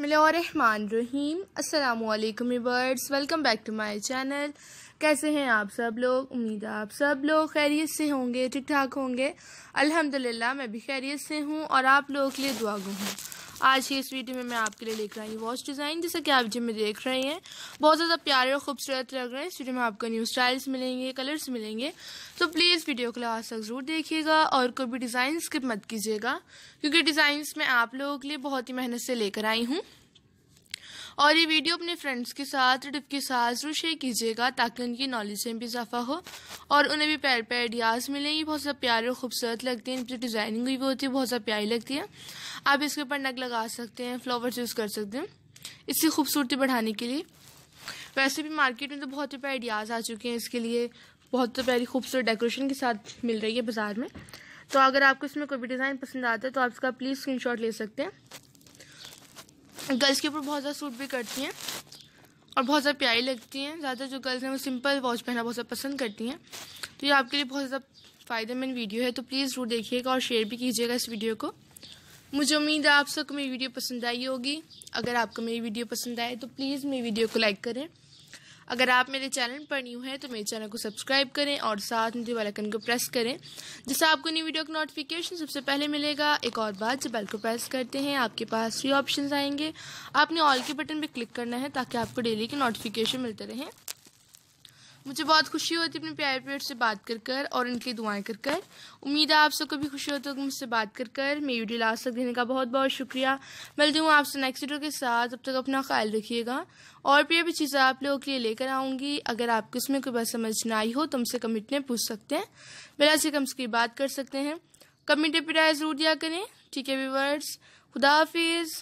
बसमीम अल्लाम बर्ड्स welcome back to my channel कैसे हैं आप सब लोग उम्मीद है आप सब लोग खैरियत से होंगे ठीक ठाक होंगे अल्हम्दुलिल्लाह मैं भी खैरियत से हूँ और आप लोगों के लिए दुआगु हूँ आज ही इस वीडियो में मैं आपके लिए लेकर आई हूँ वॉच डिज़ाइन जैसा कि आप वीडियो में देख रहे हैं बहुत ज़्यादा प्यारे और खूबसूरत लग रहे हैं इस वीडियो में आपको न्यू स्टाइल्स मिलेंगे कलर्स मिलेंगे तो प्लीज़ वीडियो को लास्ट तक ज़रूर देखिएगा और कोई भी डिज़ाइन स्किप मत कीजिएगा क्योंकि डिज़ाइंस मैं आप लोगों के लिए बहुत ही मेहनत से लेकर आई हूँ और ये वीडियो अपने फ्रेंड्स के साथ रिटिव के साथ जरूर शेयर कीजिएगा ताकि उनकी नॉलेज में भी इजाफा हो और उन्हें भी पैर पे आइडियाज़ ये बहुत ज़्यादा प्यारे और खूबसूरत लगती हैं जो डिज़ाइनिंग हुई भी होती है बहुत ज़्यादा प्यारी लगती है आप इसके ऊपर नग लगा सकते हैं फ्लावर्स यूज़ कर सकते हैं इसकी खूबसूरती बढ़ाने के लिए वैसे भी मार्केट में तो बहुत ही आइडियाज़ आ चुके हैं इसके लिए बहुत तो प्यारी खूबसूरत डेकोरेशन के साथ मिल रही है बाज़ार में तो अगर आपको इसमें कोई भी डिज़ाइन पसंद आता है तो आप इसका प्लीज़ स्क्रीनशॉट ले सकते हैं गर्ल्स के ऊपर बहुत ज़्यादा सूट भी करती हैं और बहुत ज़्यादा प्यारी लगती हैं ज़्यादा जो गर्ल्स हैं वो सिंपल वॉच पहनना बहुत ज़्यादा पसंद करती हैं तो ये आपके लिए बहुत ज़्यादा फ़ायदेमंद वीडियो है तो प्लीज़ ज़रूर देखिएगा और शेयर भी कीजिएगा इस वीडियो को मुझे उम्मीद है आप सबको मेरी वीडियो पसंद आई होगी अगर आपको मेरी वीडियो पसंद आए तो प्लीज़ मेरी वीडियो को लाइक करें अगर आप मेरे चैनल पर न्यू हैं तो मेरे चैनल को सब्सक्राइब करें और साथ में बेल आइकन को प्रेस करें जिससे आपको न्यू वीडियो का नोटिफिकेशन सबसे पहले मिलेगा एक और बात जब बेल को प्रेस करते हैं आपके पास थ्री ऑप्शन आएंगे आपने ऑल के बटन पर क्लिक करना है ताकि आपको डेली के नोटिफिकेशन मिलते रहें मुझे बहुत खुशी होती है अपने प्यारे प्यार से बात कर कर और उनकी दुआएं कर कर उम्मीद है आप सबको भी खुशी होती होगी मुझसे बात कर कर मेरी वीडियो लास्ट तक देने का बहुत बहुत शुक्रिया मिलती हूँ आपसे नेक्स्ट वीडियो के साथ अब तक अपना ख्याल रखिएगा और भी अभी चीज़ें आप लोगों के लिए लेकर आऊँगी अगर आपको इसमें कोई बात समझ ना आई हो तो हमसे कमिट में पूछ सकते हैं मेरा से कम से बात कर सकते हैं कमेंट पर राय ज़रूर दिया करें ठीक है वीवर्स खुदा हाफिज़